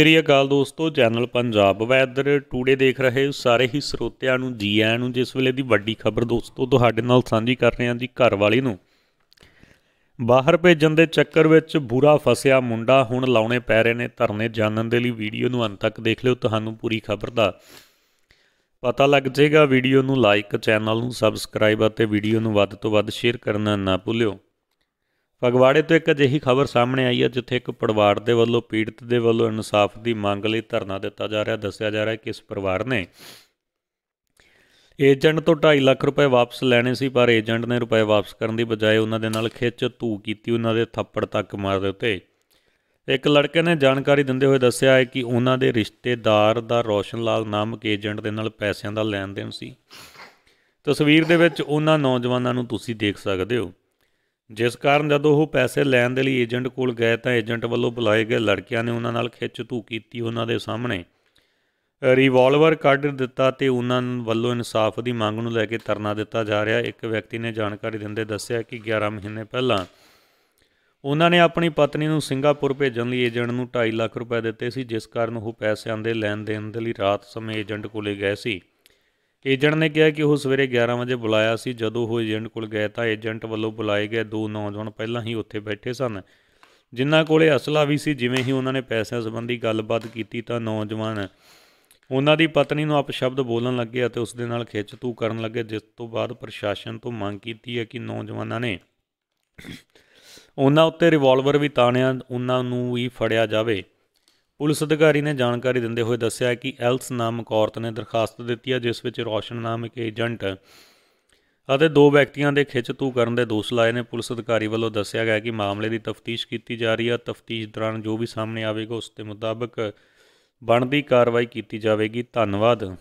ਸ੍ਰੀ ਅਕਾਲ ਦੋਸਤੋ channel Punjab weather today ਦੇਖ ਰਹੇ ਸਾਰੇ ਹੀ ਸਰੋਤਿਆਂ ਨੂੰ ਜੀ ਆਇਆਂ ਨੂੰ ਜਿਸ ਵੇਲੇ ਦੀ ਵੱਡੀ ਖਬਰ ਦੋਸਤੋ ਤੁਹਾਡੇ ਨਾਲ ਸਾਂਝੀ ਕਰ ਰਹੇ ਹਾਂ ਜੀ ਘਰ ਵਾਲੀ ਨੂੰ ਬਾਹਰ ਭੇਜਣ ਦੇ ਚੱਕਰ ਵਿੱਚ ਬੁਰਾ ਫਸਿਆ ਮੁੰਡਾ ਹੁਣ ਲਾਉਣੇ ਪੈ ਰਹੇ ਨੇ ਧਰਨੇ ਜਾਣਨ ਦੇ ਲਈ ਵੀਡੀਓ ਨੂੰ ਅੰਤ ਤੱਕ ਦੇਖ ਲਿਓ ਤੁਹਾਨੂੰ ਪੂਰੀ ਖਬਰ ਦਾ ਪਤਾ ਲੱਗ ਜਾਏਗਾ ਵੀਡੀਓ ਨੂੰ ਲਾਈਕ ਚੈਨਲ ਨੂੰ ਸਬਸਕ੍ਰਾਈਬ ਅਤੇ ਵੀਡੀਓ ਨੂੰ ਵੱਧ ਤੋਂ ਵੱਧ ਸ਼ੇਅਰ ਕਰਨਾ ਨਾ ਭੁੱਲਿਓ ਫਗਵਾੜੇ ਤੋਂ ਇੱਕ ਅਜਿਹੀ ਖਬਰ ਸਾਹਮਣੇ ਆਈ ਹੈ ਜਿੱਥੇ ਇੱਕ ਪਰਿਵਾਰ ਦੇ ਵੱਲੋਂ ਪੀੜਤ ਦੇ ਵੱਲੋਂ ਇਨਸਾਫ ਦੀ ਮੰਗ ਲਈ ਧਰਨਾ ਦਿੱਤਾ ਜਾ ਰਿਹਾ ਦੱਸਿਆ ਜਾ ਰਿਹਾ ਕਿ ਇਸ ਪਰਿਵਾਰ ਨੇ ਏਜੰਟ ਤੋਂ 2.5 ਲੱਖ ਰੁਪਏ ਵਾਪਸ ਲੈਣੇ ਸੀ ਪਰ ਏਜੰਟ ਨੇ ਰੁਪਏ ਵਾਪਸ ਕਰਨ ਦੀ ਬਜਾਏ ਉਹਨਾਂ ਦੇ ਨਾਲ ਖਿੱਚ ਧੂ ਕੀਤੀ ਉਹਨਾਂ ਦੇ ਥੱਪੜ ਤੱਕ ਮਾਰ ਦਿੱਤੇ ਇੱਕ ਲੜਕੇ ਨੇ ਜਾਣਕਾਰੀ ਦਿੰਦੇ ਹੋਏ ਦੱਸਿਆ ਹੈ ਕਿ ਉਹਨਾਂ ਦੇ ਰਿਸ਼ਤੇਦਾਰ ਦਾ ਰੋਸ਼ਨ ਲਾਲ ਨਾਮਕ ਏਜੰਟ ਦੇ ਨਾਲ ਪੈਸਿਆਂ ਦਾ ਲੈਣ ਦੇਣ ਸੀ ਤਸਵੀਰ ਦੇ ਵਿੱਚ ਉਹਨਾਂ ਨੌਜਵਾਨਾਂ ਨੂੰ ਤੁਸੀਂ ਦੇਖ ਸਕਦੇ ਹੋ ਜਿਸ ਕਾਰਨ ਜਦੋਂ ਉਹ ਪੈਸੇ ਲੈਣ ਦੇ ਲਈ ਏਜੰਟ ਕੋਲ ਗਏ ਤਾਂ ਏਜੰਟ ਵੱਲੋਂ ਬੁਲਾਏ ਗਏ ਲੜਕਿਆਂ ਨੇ ਉਹਨਾਂ ਨਾਲ ਖਿੱਚ-ਧੂ ਕੀਤੀ ਉਹਨਾਂ ਦੇ ਸਾਹਮਣੇ ਰਿਵਾਲਵਰ ਕੱਢ ਦਿੱਤਾ ਤੇ ਉਹਨਾਂ ਵੱਲੋਂ ਇਨਸਾਫ ਦੀ ਮੰਗ ਨੂੰ ਲੈ ਕੇ ਤਰਨਾ ਦਿੱਤਾ ਜਾ ਰਿਹਾ ਇੱਕ ਵਿਅਕਤੀ ਨੇ ਜਾਣਕਾਰੀ ਦਿੰਦੇ ਦੱਸਿਆ ਕਿ 11 ਮਹੀਨੇ ਪਹਿਲਾਂ ਉਹਨਾਂ ਨੇ ਆਪਣੀ ਪਤਨੀ ਨੂੰ ਸਿੰਗਾਪੁਰ ਭੇਜਣ ਲਈ ਏਜੰਟ ਨੂੰ 2.5 ਲੱਖ ਰੁਪਏ ਦਿੱਤੇ ਸੀ ਜਿਸ ਕਾਰਨ ਉਹ ਪੈਸਿਆਂ ਦੇ ਲੈਣ-ਦੇਣ ਦੇ ਲਈ ਰਾਤ ਸਮੇਂ ਏਜੰਟ ਕੋਲੇ ਗਏ ਸੀ ਏਜੰਟ ਨੇ ਕਿਹਾ ਕਿ ਉਹ ਸਵੇਰੇ 11 ਵਜੇ ਬੁਲਾਇਆ ਸੀ ਜਦੋਂ ਉਹ ਏਜੰਟ ਕੋਲ ਗਏ ਤਾਂ ਏਜੰਟ ਵੱਲੋਂ ਬੁਲਾਏ ਗਏ ਦੋ ਨੌਜਵਾਨ ਪਹਿਲਾਂ ਹੀ ਉੱਥੇ ਬੈਠੇ ਸਨ ਜਿਨ੍ਹਾਂ ਕੋਲੇ ਅਸਲਾ ਵੀ ਸੀ ਜਿਵੇਂ ਹੀ ਉਹਨਾਂ ਨੇ ਪੈਸਿਆਂ ਸੰਬੰਧੀ ਗੱਲਬਾਤ ਕੀਤੀ ਤਾਂ ਨੌਜਵਾਨ ਉਹਨਾਂ ਦੀ ਪਤਨੀ ਨੂੰ ਅਪਸ਼ਬਦ ਬੋਲਣ ਲੱਗੇ ਅਤੇ ਉਸ ਦੇ ਨਾਲ ਖਿੱਚਤੂ ਕਰਨ ਲੱਗੇ ਜਿਸ ਤੋਂ ਬਾਅਦ ਪ੍ਰਸ਼ਾਸਨ ਤੋਂ ਮੰਗ ਕੀਤੀ ਹੈ ਕਿ ਨੌਜਵਾਨਾਂ ਨੇ ਉਹਨਾਂ ਉੱਤੇ ਰਿਵਾਲਵਰ ਵੀ ਤਾਣਿਆ ਉਹਨਾਂ ਨੂੰ ਵੀ ਫੜਿਆ ਜਾਵੇ ਪੁਲਿਸ ਅਧਿਕਾਰੀ ਨੇ ਜਾਣਕਾਰੀ ਦਿੰਦੇ ਹੋਏ ਦੱਸਿਆ ਕਿ ਐਲਸ ਨਾਮਕ ਔਰਤ ਨੇ ਦਰਖਾਸਤ ਦਿੱਤੀ ਹੈ ਜਿਸ ਵਿੱਚ ਰੋਸ਼ਨ ਨਾਮਕ ਏਜੰਟ ਅਤੇ ਦੋ ਵਿਅਕਤੀਆਂ ਦੇ ਖਿੱਚਤੂ ਕਰਨ ਦੇ ਦੋਸ਼ ਲਾਏ ਨੇ ਪੁਲਿਸ ਅਧਿਕਾਰੀ ਵੱਲੋਂ ਦੱਸਿਆ ਗਿਆ ਕਿ ਮਾਮਲੇ ਦੀ ਤਫਤੀਸ਼ ਕੀਤੀ ਜਾ ਰਹੀ ਹੈ ਤਫਤੀਸ਼ ਦੌਰਾਨ ਜੋ ਵੀ ਸਾਹਮਣੇ ਆਵੇਗਾ ਉਸ ਦੇ ਮੁਤਾਬਕ ਬਣਦੀ ਕਾਰਵਾਈ ਕੀਤੀ ਜਾਵੇਗੀ ਧੰਨਵਾਦ